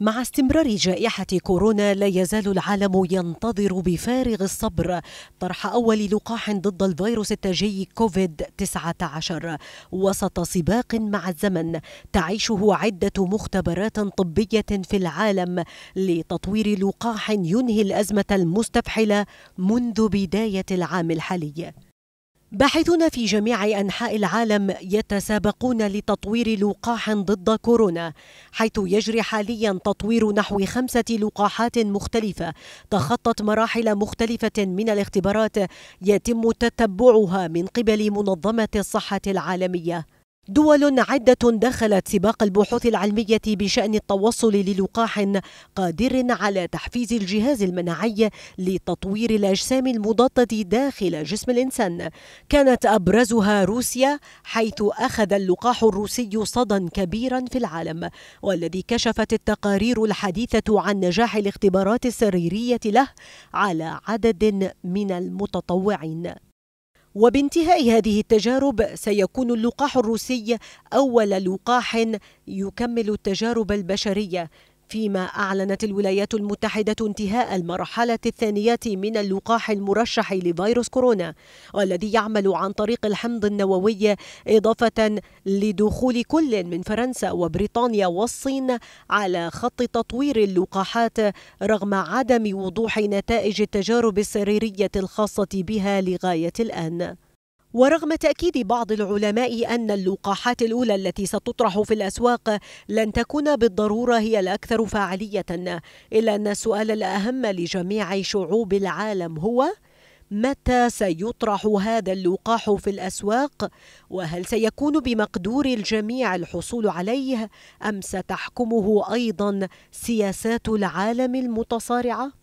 مع استمرار جائحة كورونا لا يزال العالم ينتظر بفارغ الصبر طرح أول لقاح ضد الفيروس التاجي كوفيد 19 وسط سباق مع الزمن تعيشه عدة مختبرات طبية في العالم لتطوير لقاح ينهي الأزمة المستفحلة منذ بداية العام الحالي باحثون في جميع أنحاء العالم يتسابقون لتطوير لقاح ضد كورونا حيث يجري حاليا تطوير نحو خمسة لقاحات مختلفة تخطت مراحل مختلفة من الاختبارات يتم تتبعها من قبل منظمة الصحة العالمية دول عدة دخلت سباق البحوث العلمية بشأن التوصل للقاح قادر على تحفيز الجهاز المناعي لتطوير الأجسام المضادة داخل جسم الإنسان كانت أبرزها روسيا حيث أخذ اللقاح الروسي صدى كبيرا في العالم والذي كشفت التقارير الحديثة عن نجاح الاختبارات السريرية له على عدد من المتطوعين وبانتهاء هذه التجارب سيكون اللقاح الروسي أول لقاح يكمل التجارب البشرية فيما أعلنت الولايات المتحدة انتهاء المرحلة الثانية من اللقاح المرشح لفيروس كورونا والذي يعمل عن طريق الحمض النووي إضافة لدخول كل من فرنسا وبريطانيا والصين على خط تطوير اللقاحات رغم عدم وضوح نتائج التجارب السريرية الخاصة بها لغاية الآن ورغم تأكيد بعض العلماء أن اللقاحات الأولى التي ستطرح في الأسواق لن تكون بالضرورة هي الأكثر فاعلية إلا أن السؤال الأهم لجميع شعوب العالم هو متى سيطرح هذا اللقاح في الأسواق؟ وهل سيكون بمقدور الجميع الحصول عليه أم ستحكمه أيضا سياسات العالم المتصارعة؟